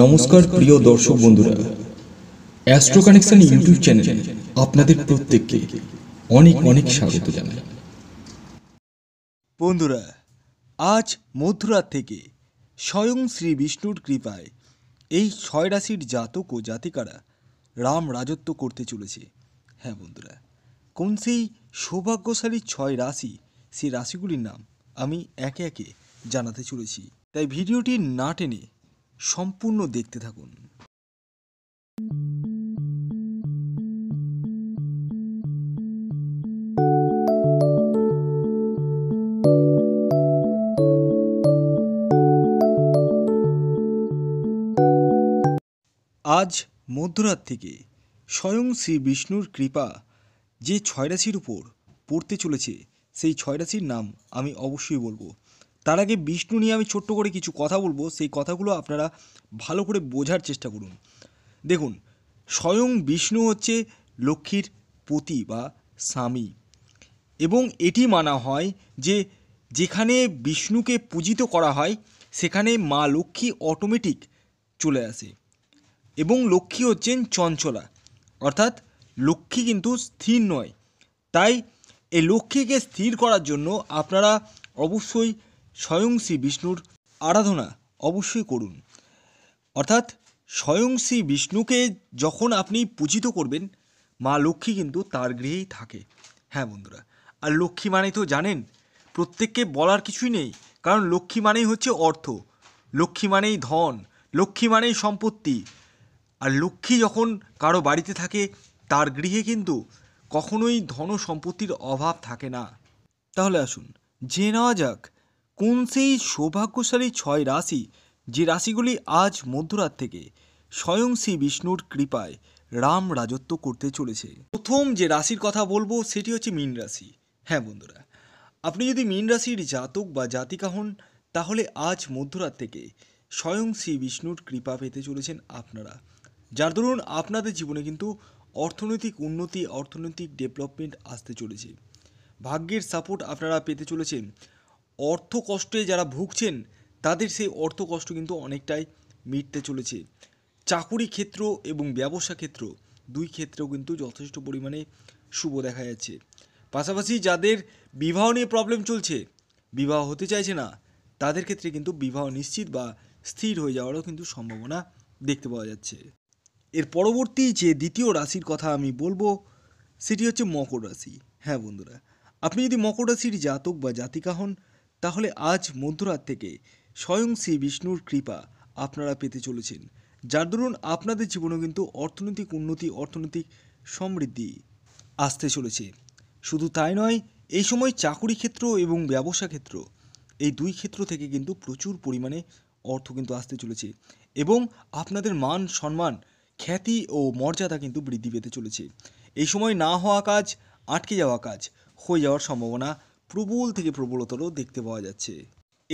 নমস্কার প্রিয় দর্শক বন্ধুরা অ্যাস্ট্রো কানেকশন ইউটিউব চ্যানেলে আপনাদের প্রত্যেককে অনেক অনেক স্বাগত জানাই বন্ধুরা আজ মধ্যরাত থেকে স্বয়ং শ্রী বিষ্ণুর কৃপায় এই ছয় রাশির জাতক ও জাতিকারা রাম রাজত্ব করতে চলেছে হ্যাঁ বন্ধুরা কোন সেই সৌভাগ্যশালী ছয় রাশি সেই রাশিগুলির নাম আমি একে একে জানাতে চলেছি তাই ভিডিওটি না টেনে সম্পূর্ণ দেখতে থাকুন আজ মধ্যরাত থেকে স্বয়ং শ্রী বিষ্ণুর কৃপা যে রাশির উপর পড়তে চলেছে সেই রাশির নাম আমি অবশ্যই বলবো তার আগে বিষ্ণু নিয়ে আমি ছোট্ট করে কিছু কথা বলবো সেই কথাগুলো আপনারা ভালো করে বোঝার চেষ্টা করুন দেখুন স্বয়ং বিষ্ণু হচ্ছে লক্ষ্মীর পতি বা স্বামী এবং এটি মানা হয় যে যেখানে বিষ্ণুকে পূজিত করা হয় সেখানে মা লক্ষ্মী অটোমেটিক চলে আসে এবং লক্ষ্মী হচ্ছেন চঞ্চলা অর্থাৎ লক্ষ্মী কিন্তু স্থির নয় তাই এই লক্ষ্মীকে স্থির করার জন্য আপনারা অবশ্যই স্বয়ং শ্রী বিষ্ণুর আরাধনা অবশ্যই করুন অর্থাৎ স্বয়ং শ্রী বিষ্ণুকে যখন আপনি পূজিত করবেন মা লক্ষ্মী কিন্তু তার গৃহেই থাকে হ্যাঁ বন্ধুরা আর লক্ষ্মী মানে তো জানেন প্রত্যেককে বলার কিছুই নেই কারণ লক্ষ্মী মানেই হচ্ছে অর্থ লক্ষ্মী মানেই ধন লক্ষ্মী মানেই সম্পত্তি আর লক্ষ্মী যখন কারো বাড়িতে থাকে তার গৃহে কিন্তু কখনোই ধন সম্পত্তির অভাব থাকে না তাহলে আসুন জেনে নেওয়া যাক কোন সেই সৌভাগ্যশালী ছয় রাশি যে রাশিগুলি আজ মধ্যরাত থেকে স্বয়ং শ্রী বিষ্ণুর কৃপায় রাম রাজত্ব করতে চলেছে প্রথম যে রাশির কথা বলবো সেটি হচ্ছে মীন রাশি হ্যাঁ বন্ধুরা আপনি যদি মীন রাশির জাতক বা জাতিকা হন তাহলে আজ মধ্যরাত থেকে স্বয়ং শ্রী বিষ্ণুর কৃপা পেতে চলেছেন আপনারা যার ধরুন আপনাদের জীবনে কিন্তু অর্থনৈতিক উন্নতি অর্থনৈতিক ডেভেলপমেন্ট আসতে চলেছে ভাগ্যের সাপোর্ট আপনারা পেতে চলেছেন অর্থ কষ্টে যারা ভুগছেন তাদের সেই অর্থ কষ্ট কিন্তু অনেকটাই মিটতে চলেছে চাকুরি ক্ষেত্র এবং ব্যবসা ক্ষেত্র দুই ক্ষেত্রেও কিন্তু যথেষ্ট পরিমাণে শুভ দেখা যাচ্ছে পাশাপাশি যাদের বিবাহ নিয়ে প্রবলেম চলছে বিবাহ হতে চাইছে না তাদের ক্ষেত্রে কিন্তু বিবাহ নিশ্চিত বা স্থির হয়ে যাওয়ারও কিন্তু সম্ভাবনা দেখতে পাওয়া যাচ্ছে এর পরবর্তী যে দ্বিতীয় রাশির কথা আমি বলবো সেটি হচ্ছে মকর রাশি হ্যাঁ বন্ধুরা আপনি যদি মকর রাশির জাতক বা জাতিকা হন তাহলে আজ মধ্যরাত থেকে স্বয়ং শ্রী বিষ্ণুর কৃপা আপনারা পেতে চলেছেন যার দরুন আপনাদের জীবনে কিন্তু অর্থনৈতিক উন্নতি অর্থনৈতিক সমৃদ্ধি আসতে চলেছে শুধু তাই নয় এই সময় চাকুরি ক্ষেত্র এবং ব্যবসা ক্ষেত্র এই দুই ক্ষেত্র থেকে কিন্তু প্রচুর পরিমাণে অর্থ কিন্তু আসতে চলেছে এবং আপনাদের মান সম্মান খ্যাতি ও মর্যাদা কিন্তু বৃদ্ধি পেতে চলেছে এই সময় না হওয়া কাজ আটকে যাওয়া কাজ হয়ে যাওয়ার সম্ভাবনা প্রবল থেকে প্রবলতর দেখতে পাওয়া যাচ্ছে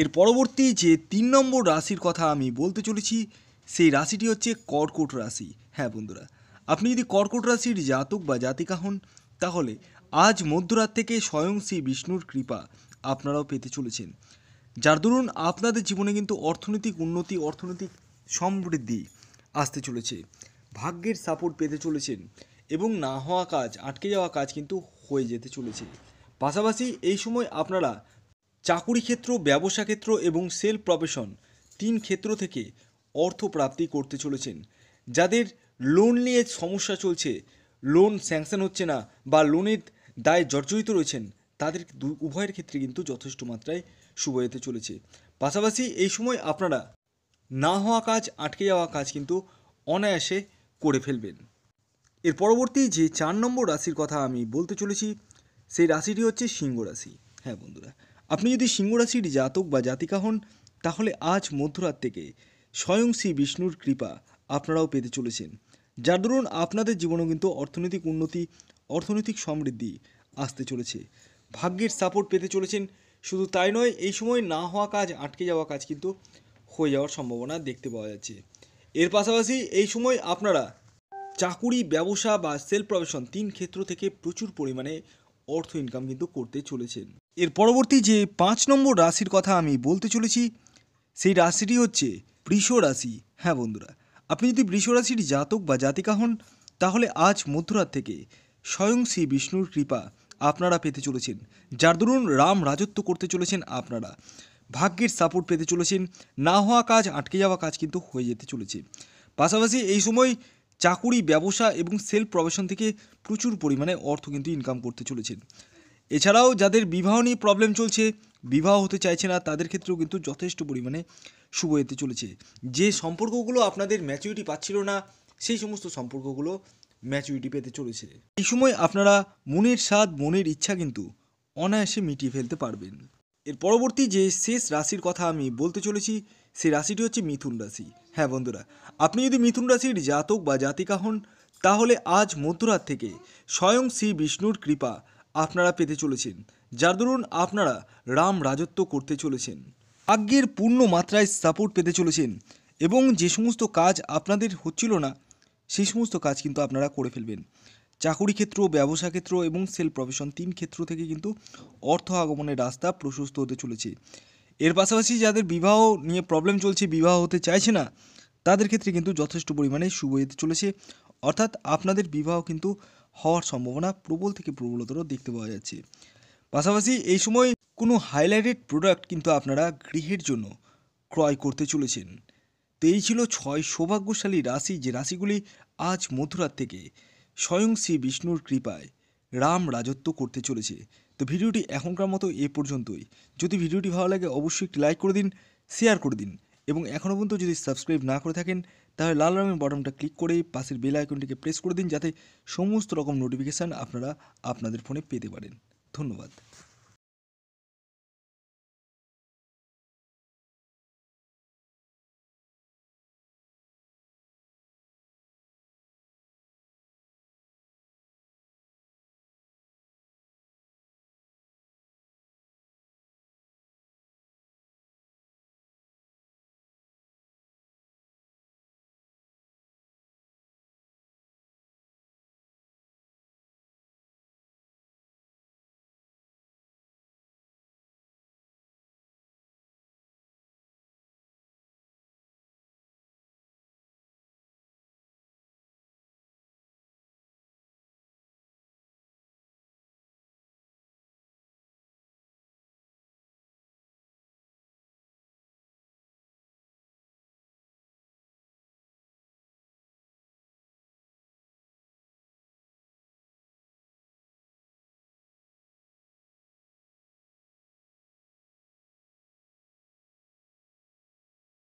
এর পরবর্তী যে তিন নম্বর রাশির কথা আমি বলতে চলেছি সেই রাশিটি হচ্ছে কর্কট রাশি হ্যাঁ বন্ধুরা আপনি যদি কর্কট রাশির জাতক বা জাতিকা হন তাহলে আজ মধ্যরাত থেকে স্বয়ং শ্রী বিষ্ণুর কৃপা আপনারাও পেতে চলেছেন যার দরুন আপনাদের জীবনে কিন্তু অর্থনৈতিক উন্নতি অর্থনৈতিক সমৃদ্ধি আসতে চলেছে ভাগ্যের সাপোর্ট পেতে চলেছেন এবং না হওয়া কাজ আটকে যাওয়া কাজ কিন্তু হয়ে যেতে চলেছে পাশাপাশি এই সময় আপনারা চাকুরি ক্ষেত্র ব্যবসা ক্ষেত্র এবং সেল প্রফেশন তিন ক্ষেত্র থেকে অর্থ প্রাপ্তি করতে চলেছেন যাদের লোন নিয়ে সমস্যা চলছে লোন স্যাংশন হচ্ছে না বা লোনের দায় জর্জরিত রয়েছেন তাদের উভয়ের ক্ষেত্রে কিন্তু যথেষ্ট মাত্রায় শুভ হতে চলেছে পাশাপাশি এই সময় আপনারা না হওয়া কাজ আটকে যাওয়া কাজ কিন্তু অনায়াসে করে ফেলবেন এর পরবর্তী যে চার নম্বর রাশির কথা আমি বলতে চলেছি সেই রাশিটি হচ্ছে সিংহ রাশি হ্যাঁ বন্ধুরা আপনি যদি সিংহ রাশির জাতক বা জাতিকা হন তাহলে আজ মধ্যরাত থেকে স্বয়ং শ্রী বিষ্ণুর কৃপা আপনারাও পেতে চলেছেন যার দরুন আপনাদের জীবনেও কিন্তু অর্থনৈতিক উন্নতি অর্থনৈতিক সমৃদ্ধি আসতে চলেছে ভাগ্যের সাপোর্ট পেতে চলেছেন শুধু তাই নয় এই সময় না হওয়া কাজ আটকে যাওয়া কাজ কিন্তু হয়ে যাওয়ার সম্ভাবনা দেখতে পাওয়া যাচ্ছে এর পাশাপাশি এই সময় আপনারা চাকুরি ব্যবসা বা সেলফ প্রফেশন তিন ক্ষেত্র থেকে প্রচুর পরিমাণে অর্থ ইনকাম কিন্তু করতে চলেছেন এর পরবর্তী যে পাঁচ নম্বর রাশির কথা আমি বলতে চলেছি সেই রাশিটি হচ্ছে বৃষ রাশি হ্যাঁ বন্ধুরা আপনি যদি বৃষ রাশির জাতক বা জাতিকা হন তাহলে আজ মধ্যরাত থেকে স্বয়ং শ্রী বিষ্ণুর কৃপা আপনারা পেতে চলেছেন যার দরুন রাম রাজত্ব করতে চলেছেন আপনারা ভাগ্যের সাপোর্ট পেতে চলেছেন না হওয়া কাজ আটকে যাওয়া কাজ কিন্তু হয়ে যেতে চলেছে পাশাপাশি এই সময় চাকুরি ব্যবসা এবং সেলফ প্রফেশন থেকে প্রচুর পরিমাণে অর্থ কিন্তু ইনকাম করতে চলেছেন এছাড়াও যাদের বিবাহ নিয়ে প্রবলেম চলছে বিবাহ হতে চাইছে না তাদের ক্ষেত্রেও কিন্তু যথেষ্ট পরিমাণে শুভ হতে চলেছে যে সম্পর্কগুলো আপনাদের ম্যাচুরিটি পাচ্ছিল না সেই সমস্ত সম্পর্কগুলো ম্যাচুরিটি পেতে চলেছে এই সময় আপনারা মনের স্বাদ মনের ইচ্ছা কিন্তু অনায়াসে মিটিয়ে ফেলতে পারবেন এর পরবর্তী যে শেষ রাশির কথা আমি বলতে চলেছি সেই রাশিটি হচ্ছে মিথুন রাশি হ্যাঁ বন্ধুরা আপনি যদি মিথুন রাশির জাতক বা জাতিকা হন তাহলে আজ মধ্যরাত থেকে স্বয়ং শ্রী বিষ্ণুর কৃপা আপনারা পেতে চলেছেন যার দরুন আপনারা রাম রাজত্ব করতে চলেছেন আজ্ঞের পূর্ণ মাত্রায় সাপোর্ট পেতে চলেছেন এবং যে সমস্ত কাজ আপনাদের হচ্ছিল না সেই সমস্ত কাজ কিন্তু আপনারা করে ফেলবেন চাকুরি ক্ষেত্র ব্যবসা ক্ষেত্র এবং সেল প্রফেশন তিন ক্ষেত্র থেকে কিন্তু অর্থ আগমনের রাস্তা প্রশস্ত হতে চলেছে এর পাশাপাশি যাদের বিবাহ নিয়ে প্রবলেম চলছে বিবাহ হতে চাইছে না তাদের ক্ষেত্রে কিন্তু যথেষ্ট পরিমাণে শুভ হতে চলেছে অর্থাৎ আপনাদের বিবাহ কিন্তু হওয়ার সম্ভাবনা প্রবল থেকে প্রবলতর দেখতে পাওয়া যাচ্ছে পাশাপাশি এই সময় কোনো হাইলাইটেড প্রোডাক্ট কিন্তু আপনারা গৃহের জন্য ক্রয় করতে চলেছেন তো এই ছিল ছয় সৌভাগ্যশালী রাশি যে রাশিগুলি আজ মধ্যরাত থেকে স্বয়ং শ্রী বিষ্ণুর কৃপায় রাম রাজত্ব করতে চলেছে তো ভিডিওটি এখনকার মতো এ পর্যন্তই যদি ভিডিওটি ভালো লাগে অবশ্যই একটি লাইক করে দিন শেয়ার করে দিন এবং এখনও পর্যন্ত যদি সাবস্ক্রাইব না করে থাকেন তাহলে লাল রঙের বটনটা ক্লিক করে পাশের বেল আইকনটিকে প্রেস করে দিন যাতে সমস্ত রকম নোটিফিকেশান আপনারা আপনাদের ফোনে পেতে পারেন ধন্যবাদ